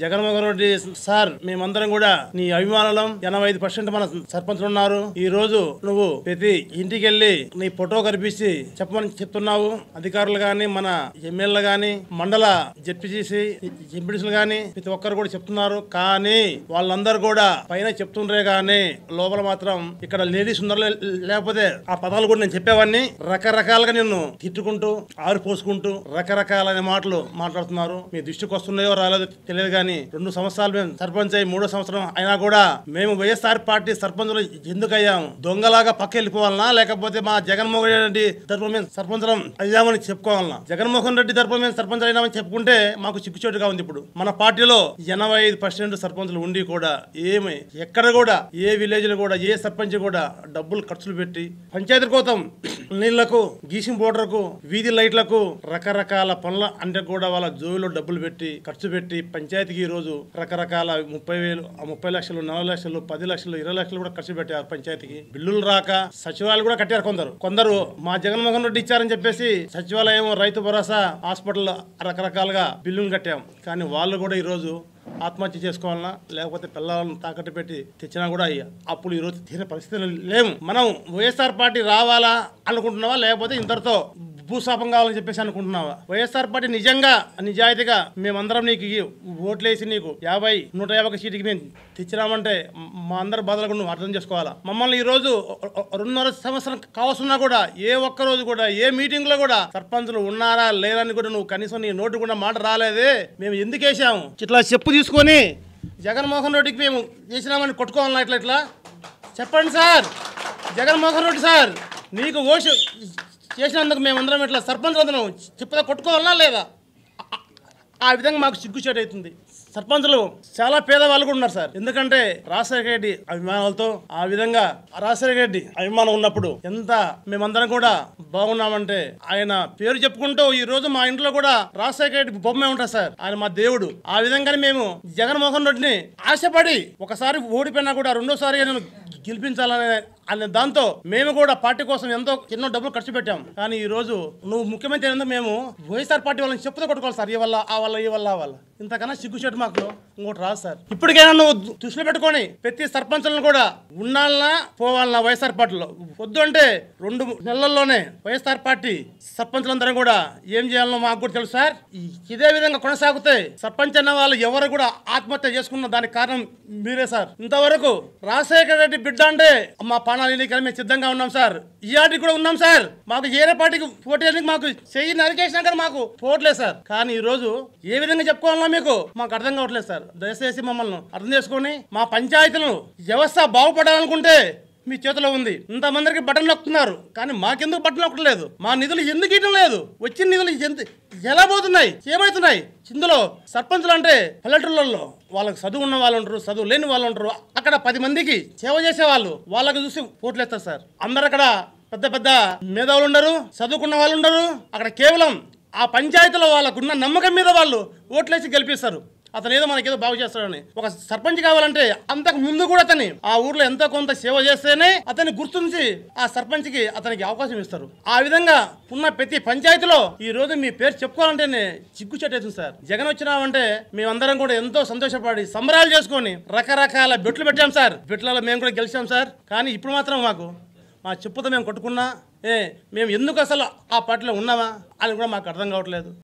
Jaganmohan Reddy sir మేమందరం కూడా నీ అభిమానులం ఎనభై ఐదు పర్సెంట్ మన సర్పంచులు ఉన్నారు ఈ రోజు నువ్వు ప్రతి ఇంటికి వెళ్ళి నీ ఫోటో కనిపించి చెప్పమని చెప్తున్నావు అధికారులు గాని మన ఎమ్మెల్యేలు గాని మండల జడ్పీసీసీ ఎంపీడీసీలు గాని ప్రతి ఒక్కరు కూడా చెప్తున్నారు కానీ వాళ్ళందరూ కూడా పైన చెప్తుండ్రే గాని లోపల మాత్రం ఇక్కడ లేడీస్ ఉన్నారు లేకపోతే ఆ పదాలు కూడా నేను చెప్పేవాడిని రకరకాలుగా నిన్ను తిట్టుకుంటూ ఆరిపోసుకుంటూ రకరకాలైన మాటలు మాట్లాడుతున్నారు మీ దృష్టికి వస్తున్నాయో రాలేదో తెలియదు కానీ రెండు సంవత్సరాలు మేము సర్పంచ్ అయ్యి మూడో సంవత్సరం అయినా కూడా మేము వైఎస్ఆర్ పార్టీ సర్పంచులు ఎందుకయ్యాము దొంగలాగా పక్క వెళ్ళిపోవాలనా లేకపోతే మా జగన్మోహన్ రెడ్డి తరపు మేము సర్పంచం అయ్యామని చెప్పుకోవాలనా జగన్మోహన్ రెడ్డి తరపు మేము సర్పంచ్ అయినామని చెప్పుకుంటే మాకు చిక్కుచోటుగా ఉంది ఇప్పుడు మన పార్టీలో ఎనభై ఐదు పర్సెంట్ సర్పంచులు ఉండి కూడా ఏమి ఎక్కడ కూడా ఏ విలేజ్ లో కూడా ఏ సర్పంచ్ కూడా డబ్బులు ఖర్చులు పెట్టి పంచాయతీ కోసం నీళ్లకు గీసింగ్ బోర్డర్కు వీధి లైట్లకు రకరకాల పనుల అంటే కూడా వాళ్ళ జోబిలో డబ్బులు పెట్టి ఖర్చు పెట్టి పంచాయతీ రైతుకి ఈరోజు రకరకాల ముప్పై వేలు ఆ ముప్పై లక్షలు నలభై లక్షలు పది లక్షలు ఇరవై లక్షలు కూడా ఖర్చు పెట్టారు పంచాయతీకి బిల్లులు రాక సచివాలయాలు కూడా కట్టారు కొందరు కొందరు మా జగన్మోహన్ రెడ్డి ఇచ్చారని చెప్పేసి సచివాలయం రైతు భరోసా హాస్పిటల్ రకరకాలుగా బిల్లులు కట్టాం కానీ వాళ్ళు కూడా ఈరోజు ఆత్మహత్య చేసుకోవాలన్నా లేకపోతే పిల్లలను తాకట్టు పెట్టి తెచ్చినా కూడా అప్పుడు ఈరోజు తీరే పరిస్థితులు లేము మనం వైఎస్ఆర్ పార్టీ రావాలా అనుకుంటున్నావా లేకపోతే ఇంతటితో భూసాపం కావాలని చెప్పేసి అనుకుంటున్నావా వైఎస్ఆర్ పార్టీ నిజంగా నిజాయితీగా మేమందరం నీకు ఓట్లేసి నీకు యాభై నూట యాభై సీటుకి మేము తెచ్చినామంటే మా అందరి బాధలకు నువ్వు అర్థం చేసుకోవాలా మమ్మల్ని ఈ రోజు రెండున్నర సంవత్సరం కావాల్సిన కూడా ఏ ఒక్క రోజు కూడా ఏ మీటింగ్ లో కూడా సర్పంచులు ఉన్నారా లేరని కూడా నువ్వు కనీసం నీ నోటు కూడా మాట రాలేదే మేము ఎందుకు వేసాము ఇట్లా చెప్పు తీసుకొని జగన్మోహన్ రెడ్డికి మేము చేసినామని కొట్టుకోవాలన్నా ఇట్లా ఇట్లా చెప్పండి సార్ జగన్మోహన్ రెడ్డి సార్ నీకు ఓష చేసినందుకు మేమందరం ఇట్లా సర్పంచ్ అందరం చెప్పదా కొట్టుకోవాలన్నా లేదా ఆ విధంగా మాకు సిగ్గుచేటు అవుతుంది సర్పంచులు చాలా పేదవాళ్ళు కూడా ఉన్నారు సార్ ఎందుకంటే రాజశేఖర రెడ్డి అభిమానాలతో ఆ విధంగా రాజశేఖర రెడ్డి అభిమానం ఉన్నప్పుడు ఎంత మేమందరం కూడా బాగున్నామంటే ఆయన పేరు చెప్పుకుంటూ ఈ రోజు మా ఇంట్లో కూడా రాజశేఖర రెడ్డి బొమ్మే ఉంటుంది సార్ ఆయన మా దేవుడు ఆ విధంగానే మేము జగన్మోహన్ రెడ్డిని ఆశపడి ఒకసారి ఓడిపోయినా కూడా రెండోసారి గెలిపించాలనే అనే దాంతో మేము కూడా పార్టీ కోసం ఎంతో ఎన్నో డబ్బులు ఖర్చు పెట్టాం కానీ ఈ రోజు నువ్వు ముఖ్యమంత్రి అయినందుకు మేము వైఎస్ఆర్ పార్టీ వాళ్ళని చెప్పుతో కొట్టుకోవాలి సార్ ఈ వల్ల ఆ వల్ల ఈ వల్ల ఆ వల్ల ఇంతకన్నా సిగ్గుచేటు మాకు ఇంకోటి రాదు సార్ ఇప్పటికైనా నువ్వు దృష్టిలో పెట్టుకొని ప్రతి సర్పంచులను కూడా ఉండాలన్నా పోవాలన్నా వైఎస్ఆర్ పార్టీలో వద్దు అంటే రెండు నెలల్లోనే వైఎస్ఆర్ పార్టీ సర్పంచులందరం కూడా ఏం చేయాలనో మాకు కూడా తెలుసు సార్ ఇదే విధంగా కొనసాగితే సర్పంచ్ అన్న వాళ్ళు ఎవరు కూడా ఆత్మహత్య చేసుకున్న దానికి కారణం మీరే సార్ ఇంతవరకు రాజశేఖర రెడ్డి బిడ్డ అంటే మా పానాలు ఎన్నికలు మేము సిద్ధంగా ఉన్నాం సార్ ఈ ఆటికి కూడా ఉన్నాం సార్ మాకు ఏరే పార్టీకి పోటీ మాకు చెయ్యి నరికేసినా కానీ మాకు పోవట్లేదు సార్ కానీ ఈరోజు ఏ విధంగా చెప్పుకోవాలన్నా మీకు మాకు అర్థం కావట్లేదు సార్ దయచేసి మమ్మల్ని అర్థం చేసుకొని మా పంచాయతీలను వ్యవస్థ బాగుపడాలనుకుంటే మీ చేతిలో ఉంది ఇంతమందికి బటన్ నొక్కుతున్నారు కానీ మాకెందుకు బటన్ నొక్కలేదు మా నిధులు ఎందుకు ఇవ్వడం లేదు వచ్చిన నిధులు ఎంత ఎలా పోతున్నాయి ఏమవుతున్నాయి ఇందులో సర్పంచులు అంటే పల్లెటూళ్ళల్లో వాళ్ళకి చదువు ఉన్న వాళ్ళు ఉంటారు చదువు లేని వాళ్ళు ఉంటారు అక్కడ పది మందికి సేవ చేసే వాళ్ళు వాళ్ళకి చూసి వేస్తారు సార్ అందరు అక్కడ పెద్ద పెద్ద మేధావులు ఉండరు చదువుకున్న వాళ్ళు ఉండరు అక్కడ కేవలం ఆ పంచాయతీలో వాళ్ళకున్న నమ్మకం మీద వాళ్ళు ఓట్లేసి గెలిపిస్తారు అతను ఏదో మనకేదో బాగు చేస్తాడని ఒక సర్పంచ్ కావాలంటే అంతకు ముందు కూడా అతని ఆ ఊర్లో ఎంతో కొంత సేవ చేస్తేనే అతన్ని గుర్తుంచి ఆ సర్పంచ్ కి అతనికి అవకాశం ఇస్తారు ఆ విధంగా ఉన్న ప్రతి పంచాయతీలో ఈ రోజు మీ పేరు చెప్పుకోవాలంటేనే చిగ్గు చెట్టేస్తుంది సార్ జగన్ వచ్చినామంటే మేమందరం కూడా ఎంతో సంతోషపడి సంబరాలు చేసుకొని రకరకాల బెట్లు పెట్టాం సార్ బెట్లలో మేము కూడా గెలిచాం సార్ కానీ ఇప్పుడు మాత్రం మాకు మా చెప్పుతో మేము కొట్టుకున్నా ఏ మేము ఎందుకు అసలు ఆ పార్టీలో ఉన్నామా అని కూడా మాకు అర్థం కావట్లేదు